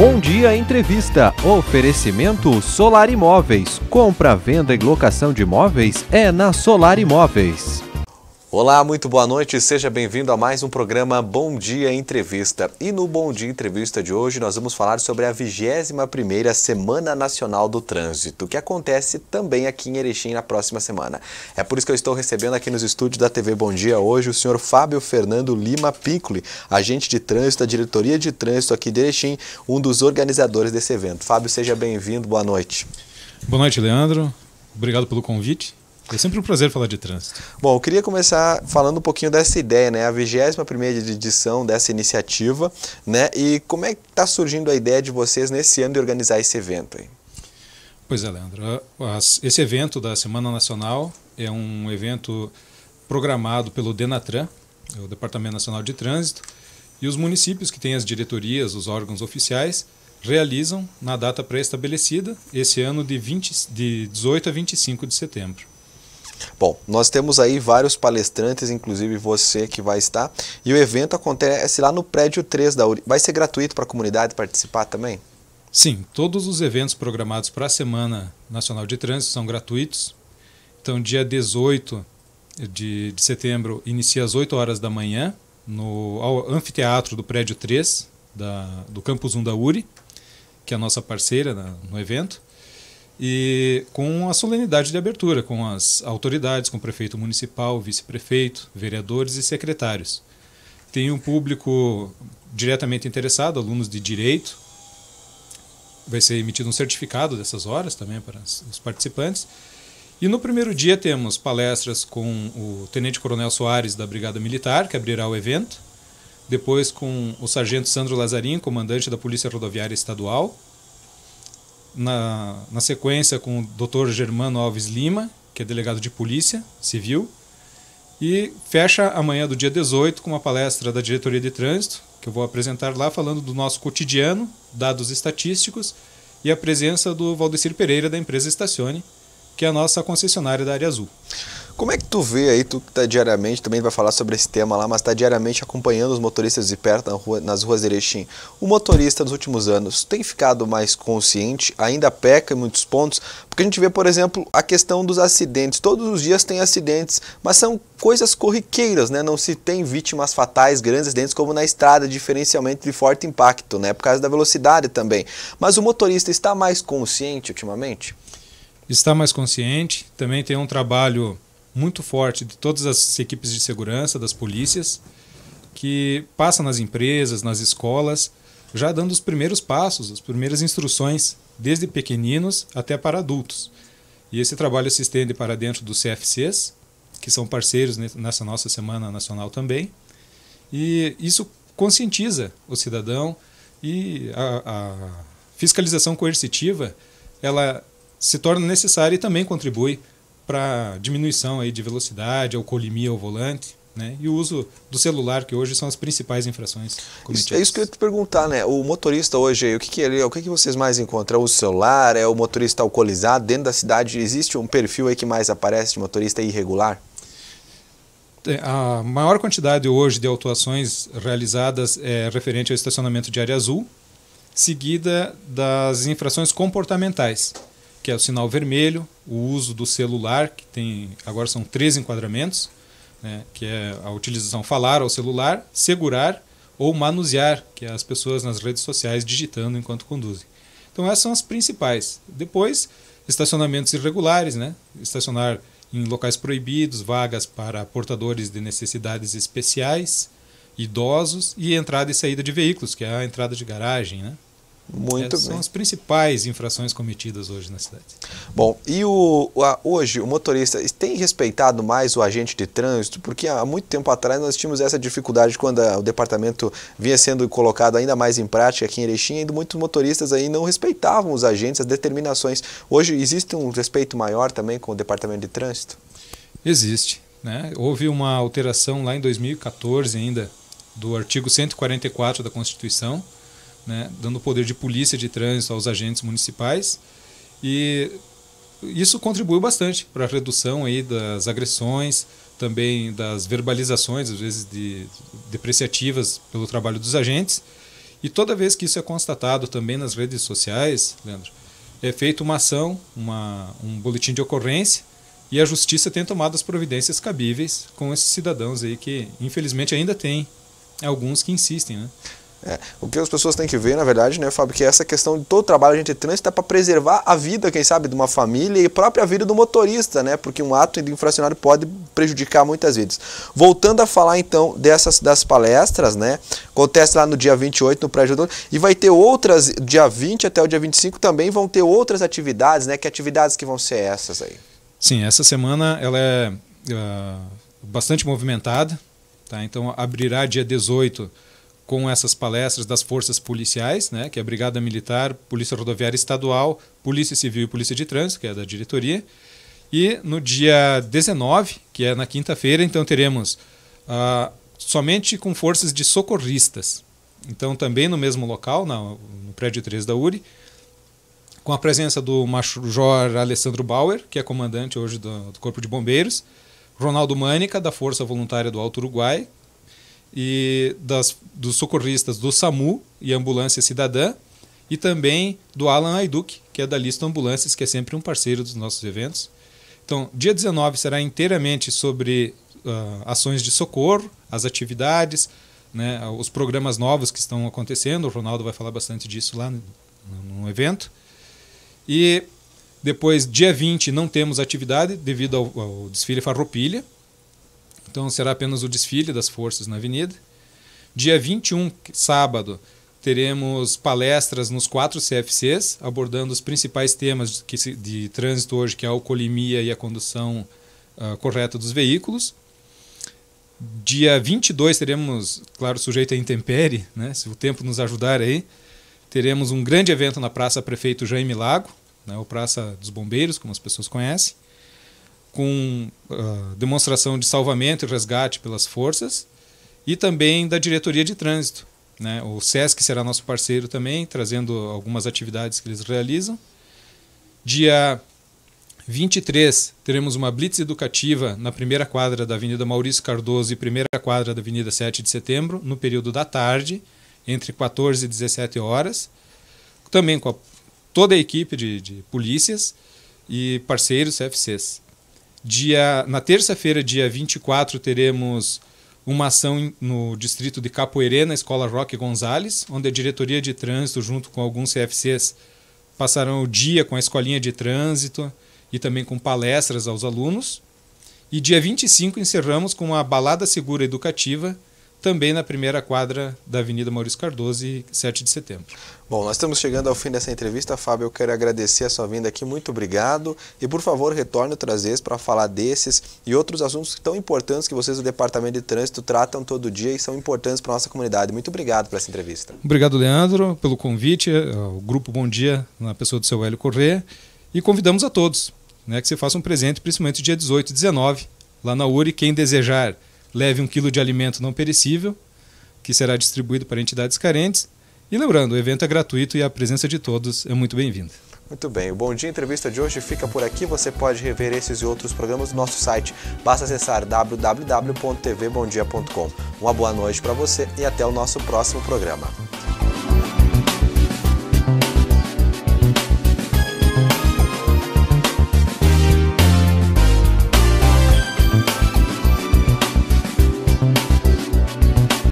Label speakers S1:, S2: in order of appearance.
S1: Bom dia, entrevista. Oferecimento Solar Imóveis. Compra, venda e locação de imóveis é na Solar Imóveis. Olá, muito boa noite, seja bem-vindo a mais um programa Bom Dia Entrevista. E no Bom Dia Entrevista de hoje nós vamos falar sobre a 21ª Semana Nacional do Trânsito, que acontece também aqui em Erechim na próxima semana. É por isso que eu estou recebendo aqui nos estúdios da TV Bom Dia hoje o senhor Fábio Fernando Lima Piccoli, agente de trânsito da Diretoria de Trânsito aqui de Erechim, um dos organizadores desse evento. Fábio, seja bem-vindo, boa noite.
S2: Boa noite, Leandro. Obrigado pelo convite. É sempre um prazer falar de trânsito.
S1: Bom, eu queria começar falando um pouquinho dessa ideia, né? A 21ª edição dessa iniciativa, né? E como é que está surgindo a ideia de vocês nesse ano de organizar esse evento aí?
S2: Pois é, Leandro. Esse evento da Semana Nacional é um evento programado pelo Denatran, é o Departamento Nacional de Trânsito, e os municípios que têm as diretorias, os órgãos oficiais, realizam na data pré-estabelecida, esse ano de, 20, de 18 a 25 de setembro.
S1: Bom, nós temos aí vários palestrantes, inclusive você que vai estar, e o evento acontece lá no prédio 3 da URI. Vai ser gratuito para a comunidade participar também?
S2: Sim, todos os eventos programados para a Semana Nacional de Trânsito são gratuitos. Então, dia 18 de, de setembro inicia às 8 horas da manhã no anfiteatro do prédio 3 da, do campus 1 da URI, que é a nossa parceira na, no evento e com a solenidade de abertura, com as autoridades, com o prefeito municipal, vice-prefeito, vereadores e secretários. Tem um público diretamente interessado, alunos de direito. Vai ser emitido um certificado dessas horas também para os participantes. E no primeiro dia temos palestras com o Tenente Coronel Soares da Brigada Militar, que abrirá o evento. Depois com o Sargento Sandro Lazarim, comandante da Polícia Rodoviária Estadual, na, na sequência com o Dr. Germano Alves Lima, que é delegado de polícia civil, e fecha amanhã do dia 18 com uma palestra da diretoria de trânsito, que eu vou apresentar lá falando do nosso cotidiano, dados estatísticos e a presença do Valdecir Pereira da empresa Estacione, que é a nossa concessionária da Área Azul.
S1: Como é que tu vê aí, tu que está diariamente, também vai falar sobre esse tema lá, mas está diariamente acompanhando os motoristas de perto na rua, nas ruas de Erechim. O motorista nos últimos anos tem ficado mais consciente, ainda peca em muitos pontos, porque a gente vê, por exemplo, a questão dos acidentes. Todos os dias tem acidentes, mas são coisas corriqueiras, né? Não se tem vítimas fatais, grandes acidentes como na estrada, diferencialmente de forte impacto, né? Por causa da velocidade também. Mas o motorista está mais consciente ultimamente?
S2: está mais consciente. Também tem um trabalho muito forte de todas as equipes de segurança, das polícias, que passa nas empresas, nas escolas, já dando os primeiros passos, as primeiras instruções, desde pequeninos até para adultos. E esse trabalho se estende para dentro dos CFCs, que são parceiros nessa nossa Semana Nacional também. E isso conscientiza o cidadão e a, a fiscalização coercitiva, ela se torna necessária e também contribui para diminuição aí de velocidade, alcoolimia, ao volante. Né? E o uso do celular, que hoje são as principais infrações
S1: cometidas. é isso que eu ia te perguntar, né? O motorista hoje, o que, que ele, o que, que vocês mais encontram? O celular, é o motorista alcoolizado dentro da cidade? Existe um perfil aí que mais aparece de motorista irregular?
S2: É, a maior quantidade hoje de autuações realizadas é referente ao estacionamento de área azul, seguida das infrações comportamentais, que é o sinal vermelho, o uso do celular, que tem agora são três enquadramentos, né, que é a utilização falar ao celular, segurar ou manusear, que é as pessoas nas redes sociais digitando enquanto conduzem. Então essas são as principais. Depois, estacionamentos irregulares, né? Estacionar em locais proibidos, vagas para portadores de necessidades especiais, idosos e entrada e saída de veículos, que é a entrada de garagem, né? Muito é, bem. São as principais infrações cometidas hoje na cidade.
S1: Bom, e o, a, hoje o motorista tem respeitado mais o agente de trânsito? Porque há muito tempo atrás nós tínhamos essa dificuldade quando a, o departamento vinha sendo colocado ainda mais em prática aqui em Erechim, ainda muitos motoristas aí não respeitavam os agentes, as determinações. Hoje existe um respeito maior também com o departamento de trânsito?
S2: Existe. Né? Houve uma alteração lá em 2014 ainda do artigo 144 da Constituição, né, dando poder de polícia de trânsito aos agentes municipais. E isso contribuiu bastante para a redução aí das agressões, também das verbalizações, às vezes de, depreciativas pelo trabalho dos agentes. E toda vez que isso é constatado também nas redes sociais, Leandro, é feita uma ação, uma, um boletim de ocorrência e a justiça tem tomado as providências cabíveis com esses cidadãos aí que, infelizmente, ainda tem alguns
S1: que insistem, né? É, o que as pessoas têm que ver, na verdade, né, Fábio, que é essa questão de todo trabalho de trânsito é para preservar a vida, quem sabe, de uma família e a própria vida do motorista, né? Porque um ato infracionário pode prejudicar muitas vidas. Voltando a falar então dessas das palestras, né? Acontece lá no dia 28 no prédio do e vai ter outras dia 20 até o dia 25 também vão ter outras atividades, né? Que atividades que vão ser essas aí?
S2: Sim, essa semana ela é uh, bastante movimentada, tá? Então abrirá dia 18 com essas palestras das forças policiais, né, que é a Brigada Militar, Polícia Rodoviária Estadual, Polícia Civil e Polícia de Trânsito, que é da diretoria. E no dia 19, que é na quinta-feira, então teremos ah, somente com forças de socorristas. Então também no mesmo local, na, no prédio 3 da URI, com a presença do Major Alessandro Bauer, que é comandante hoje do, do Corpo de Bombeiros, Ronaldo Mânica, da Força Voluntária do Alto Uruguai, e das, dos socorristas do SAMU e Ambulância Cidadã, e também do Alan Aiduc, que é da Lista Ambulâncias, que é sempre um parceiro dos nossos eventos. Então, dia 19 será inteiramente sobre uh, ações de socorro, as atividades, né, os programas novos que estão acontecendo. O Ronaldo vai falar bastante disso lá no, no evento. E depois, dia 20, não temos atividade devido ao, ao desfile Farroupilha então será apenas o desfile das forças na avenida. Dia 21, sábado, teremos palestras nos quatro CFCs, abordando os principais temas de, de trânsito hoje, que é a alcoolimia e a condução uh, correta dos veículos. Dia 22 teremos, claro, sujeito a intempere, né? se o tempo nos ajudar aí, teremos um grande evento na Praça Prefeito Jaime Lago, né? ou Praça dos Bombeiros, como as pessoas conhecem com uh, demonstração de salvamento e resgate pelas forças e também da diretoria de trânsito. Né? O SESC será nosso parceiro também, trazendo algumas atividades que eles realizam. Dia 23, teremos uma blitz educativa na primeira quadra da Avenida Maurício Cardoso e primeira quadra da Avenida 7 de Setembro, no período da tarde, entre 14 e 17 horas. Também com a, toda a equipe de, de polícias e parceiros CFCs. Dia, na terça-feira, dia 24, teremos uma ação no distrito de Capoeirê, na Escola Roque Gonzalez, onde a diretoria de trânsito, junto com alguns CFCs, passarão o dia com a escolinha de trânsito e também com palestras aos alunos. E dia 25 encerramos com uma balada segura educativa também na primeira quadra da Avenida Maurício Cardoso, 7 de setembro.
S1: Bom, nós estamos chegando ao fim dessa entrevista, Fábio. Eu quero agradecer a sua vinda aqui, muito obrigado. E por favor, retorne outras vezes para falar desses e outros assuntos tão importantes que vocês do Departamento de Trânsito tratam todo dia e são importantes para a nossa comunidade. Muito obrigado por essa entrevista.
S2: Obrigado, Leandro, pelo convite, é, o Grupo Bom Dia, na pessoa do seu Hélio Corrêa. E convidamos a todos né, que se façam presente, principalmente dia 18 e 19, lá na URI, quem desejar leve um quilo de alimento não perecível, que será distribuído para entidades carentes. E lembrando, o evento é gratuito e a presença de todos é muito bem-vinda.
S1: Muito bem, o Bom Dia Entrevista de hoje fica por aqui. Você pode rever esses e outros programas no nosso site. Basta acessar www.tvbomdia.com. Uma boa noite para você e até o nosso próximo programa.